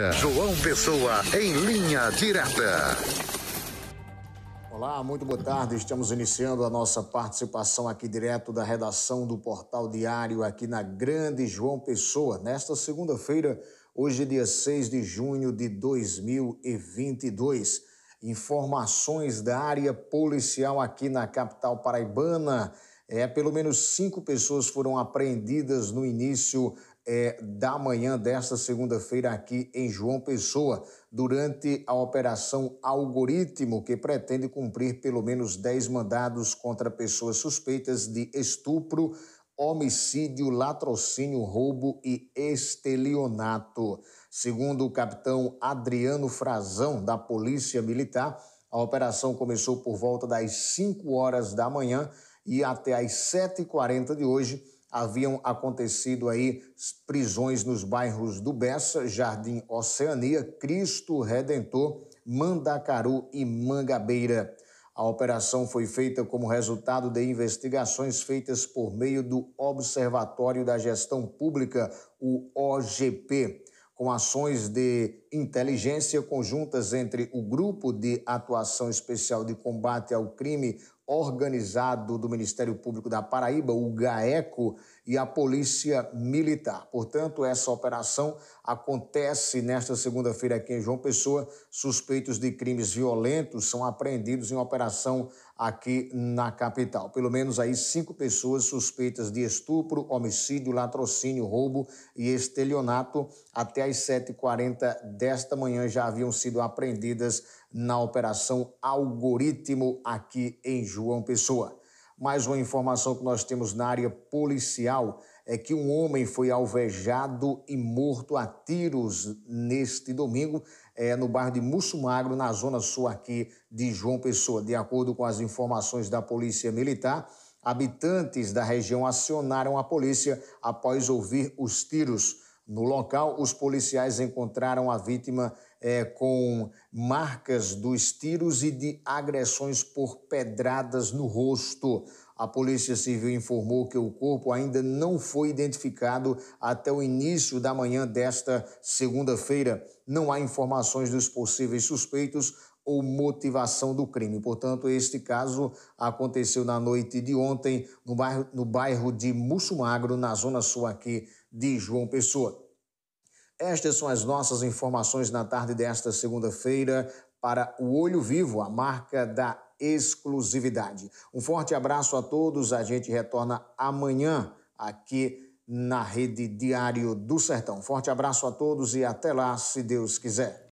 É. João Pessoa em linha direta. Olá, muito boa tarde. Estamos iniciando a nossa participação aqui direto da redação do Portal Diário, aqui na Grande João Pessoa, nesta segunda-feira, hoje, dia 6 de junho de 2022. Informações da área policial aqui na capital paraibana. É, pelo menos cinco pessoas foram apreendidas no início é, da manhã desta segunda-feira aqui em João Pessoa, durante a operação Algoritmo, que pretende cumprir pelo menos 10 mandados contra pessoas suspeitas de estupro, homicídio, latrocínio, roubo e estelionato. Segundo o capitão Adriano Frazão, da Polícia Militar, a operação começou por volta das 5 horas da manhã e até às 7h40 de hoje haviam acontecido aí prisões nos bairros do Bessa, Jardim Oceania, Cristo Redentor, Mandacaru e Mangabeira. A operação foi feita como resultado de investigações feitas por meio do Observatório da Gestão Pública, o OGP com ações de inteligência conjuntas entre o Grupo de Atuação Especial de Combate ao Crime Organizado do Ministério Público da Paraíba, o GAECO, e a Polícia Militar. Portanto, essa operação acontece nesta segunda-feira aqui em João Pessoa. Suspeitos de crimes violentos são apreendidos em operação aqui na capital. Pelo menos aí cinco pessoas suspeitas de estupro, homicídio, latrocínio, roubo e estelionato até as 7h40 desta manhã já haviam sido apreendidas na operação Algoritmo aqui em João Pessoa. Mais uma informação que nós temos na área policial é que um homem foi alvejado e morto a tiros neste domingo é, no bairro de Mussumagro, na zona sul aqui de João Pessoa. De acordo com as informações da Polícia Militar, habitantes da região acionaram a polícia após ouvir os tiros. No local, os policiais encontraram a vítima é, com marcas dos tiros e de agressões por pedradas no rosto. A Polícia Civil informou que o corpo ainda não foi identificado até o início da manhã desta segunda-feira. Não há informações dos possíveis suspeitos ou motivação do crime. Portanto, este caso aconteceu na noite de ontem no bairro, no bairro de Musso Magro, na zona sul aqui de João Pessoa. Estas são as nossas informações na tarde desta segunda-feira para o Olho Vivo, a marca da exclusividade. Um forte abraço a todos. A gente retorna amanhã aqui na Rede Diário do Sertão. Forte abraço a todos e até lá, se Deus quiser.